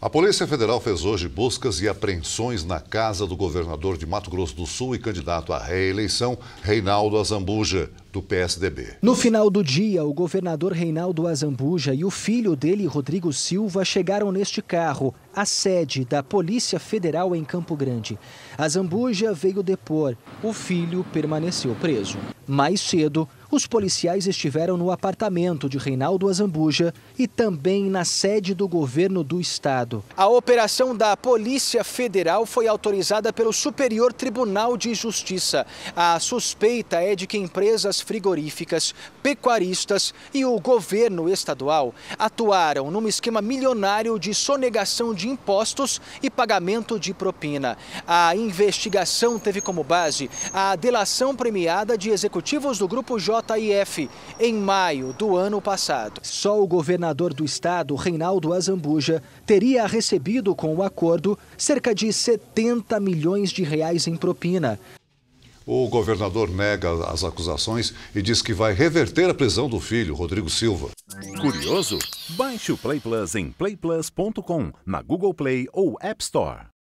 A Polícia Federal fez hoje buscas e apreensões na casa do governador de Mato Grosso do Sul e candidato à reeleição, Reinaldo Azambuja, do PSDB. No final do dia, o governador Reinaldo Azambuja e o filho dele, Rodrigo Silva, chegaram neste carro, à sede da Polícia Federal em Campo Grande. Azambuja veio depor, o filho permaneceu preso. Mais cedo, os policiais estiveram no apartamento de Reinaldo Azambuja e também na sede do governo do estado. A operação da Polícia Federal foi autorizada pelo Superior Tribunal de Justiça. A suspeita é de que empresas frigoríficas, pecuaristas e o governo estadual atuaram num esquema milionário de sonegação de impostos e pagamento de propina. A investigação teve como base a delação premiada de executivos do Grupo J JIF em maio do ano passado. Só o governador do estado, Reinaldo Azambuja, teria recebido com o acordo cerca de 70 milhões de reais em propina. O governador nega as acusações e diz que vai reverter a prisão do filho, Rodrigo Silva. Curioso? Baixe o Play Plus em playplus.com, na Google Play ou App Store.